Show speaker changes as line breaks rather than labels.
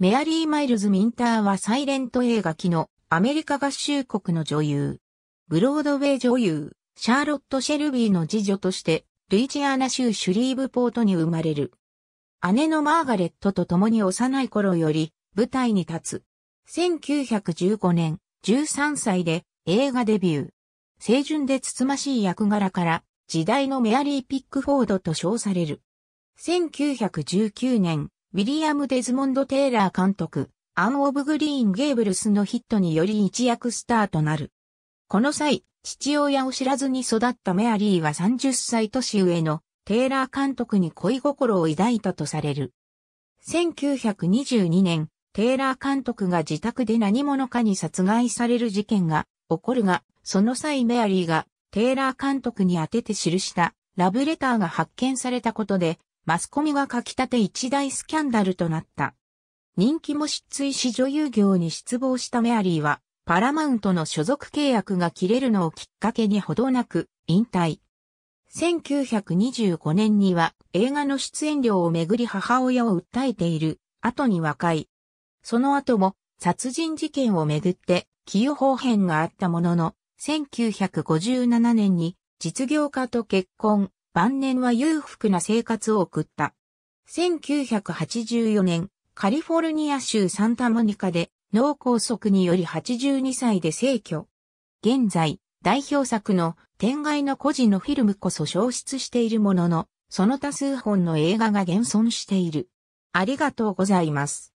メアリー・マイルズ・ミンターはサイレント映画機のアメリカ合衆国の女優。ブロードウェイ女優、シャーロット・シェルビーの次女として、ルイジアナ州シュリーブポートに生まれる。姉のマーガレットと共に幼い頃より舞台に立つ。1915年、13歳で映画デビュー。清純でつつましい役柄から時代のメアリー・ピックフォードと称される。1919年、ウィリアム・デズモンド・テイラー監督、アン・オブ・グリーン・ゲーブルスのヒットにより一躍スターとなる。この際、父親を知らずに育ったメアリーは30歳年上のテイラー監督に恋心を抱いたとされる。1922年、テイラー監督が自宅で何者かに殺害される事件が起こるが、その際メアリーがテイラー監督に宛てて記したラブレターが発見されたことで、マスコミが書き立て一大スキャンダルとなった。人気も失墜し女優業に失望したメアリーは、パラマウントの所属契約が切れるのをきっかけにほどなく、引退。1925年には映画の出演料をめぐり母親を訴えている、後に和解。その後も殺人事件をめぐって起用方変があったものの、1957年に実業家と結婚、晩年は裕福な生活を送った。1984年、カリフォルニア州サンタモニカで脳梗塞により82歳で逝去。現在、代表作の天外の孤児のフィルムこそ消失しているものの、その多数本の映画が現存している。ありがとうございます。